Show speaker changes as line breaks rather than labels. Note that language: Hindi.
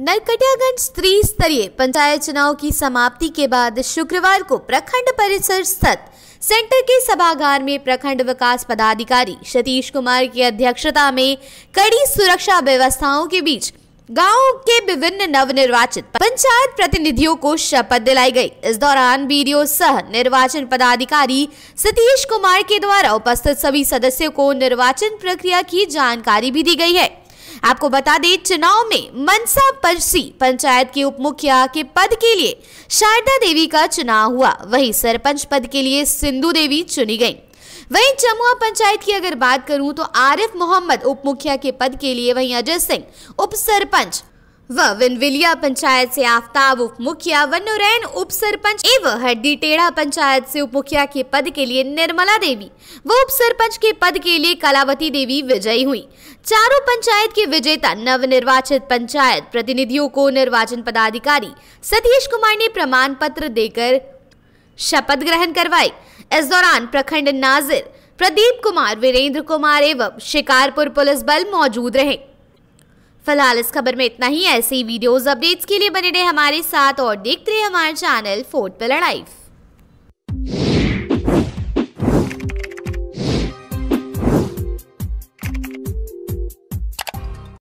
नरकटियागंज त्रिस्तरीय पंचायत चुनाव की समाप्ति के बाद शुक्रवार को प्रखंड परिसर स्थित सेंटर के सभागार में प्रखंड विकास पदाधिकारी सतीश कुमार की अध्यक्षता में कड़ी सुरक्षा व्यवस्थाओं के बीच गांव के विभिन्न नव निर्वाचित पंचायत प्रतिनिधियों को शपथ दिलाई गई इस दौरान बीडीओ सह निर्वाचन पदाधिकारी सतीश कुमार के द्वारा उपस्थित सभी सदस्यों को निर्वाचन प्रक्रिया की जानकारी भी दी गई है आपको बता दें चुनाव में मनसा परसी पंचायत के उप मुखिया के पद के लिए शारदा देवी का चुनाव हुआ वहीं सरपंच पद के लिए सिंधु देवी चुनी गई वहीं चमुआ पंचायत की अगर बात करूं तो आरिफ मोहम्मद उप मुखिया के पद के लिए वहीं अजय सिंह उप सरपंच व विनविलिया पंचायत से आफ्ताब उप मुखिया व नौरैन उप सरपंच एवं हड्डी टेढ़ा पंचायत से उप मुखिया के पद के लिए निर्मला देवी व उप सरपंच के पद के लिए कलावती देवी विजयी हुई चारों पंचायत के विजेता नव निर्वाचित पंचायत प्रतिनिधियों को निर्वाचन पदाधिकारी सतीश कुमार ने प्रमाण पत्र देकर शपथ ग्रहण करवाई इस दौरान प्रखंड नाजिर प्रदीप कुमार वीरेंद्र कुमार एवं शिकारपुर पुलिस बल मौजूद रहे फिलहाल इस खबर में इतना ही ऐसी वीडियोज अपडेट्स के लिए बने रहे हमारे साथ और देखते रहे हमारे चैनल फोर्ट पे लड़ाई